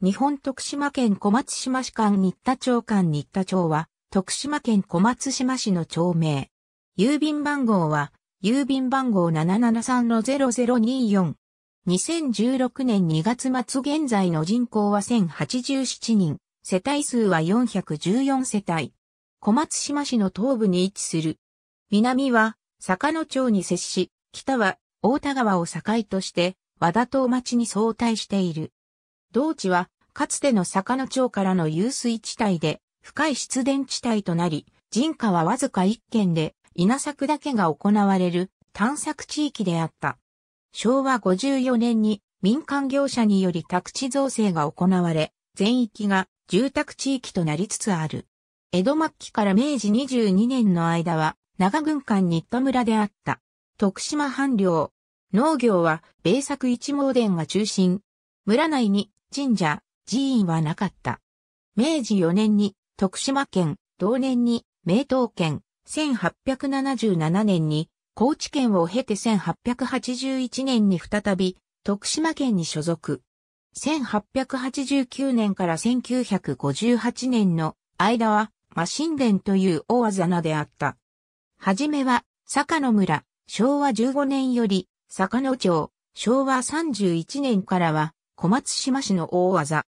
日本徳島県小松島市間新田町間新田町は、徳島県小松島市の町名。郵便番号は、郵便番号773-0024。2016年2月末現在の人口は1087人、世帯数は414世帯。小松島市の東部に位置する。南は、坂野町に接し、北は、大田川を境として、和田島町に相対している。同地は、かつての坂野町からの遊水地帯で、深い湿田地帯となり、人家はわずか一軒で、稲作だけが行われる探索地域であった。昭和54年に民間業者により宅地造成が行われ、全域が住宅地域となりつつある。江戸末期から明治22年の間は、長軍艦日田村であった。徳島藩領。農業は、米作一毛田が中心、村内に神社、寺院はなかった。明治4年に徳島県、同年に名東県、1877年に高知県を経て1881年に再び徳島県に所属。1889年から1958年の間はマシンデンという大技ざであった。はじめは坂野村、昭和15年より坂野町、昭和31年からは小松島市の大技。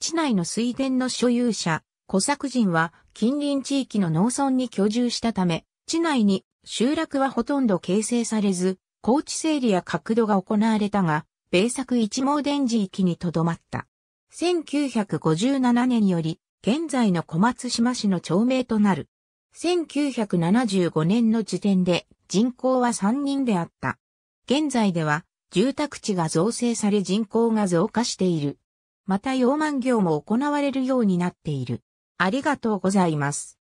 地内の水田の所有者、小作人は近隣地域の農村に居住したため、地内に集落はほとんど形成されず、高地整理や角度が行われたが、米作一毛電磁域にとどまった。1957年より、現在の小松島市の町名となる。1975年の時点で人口は3人であった。現在では住宅地が造成され人口が増加している。また洋万業も行われるようになっている。ありがとうございます。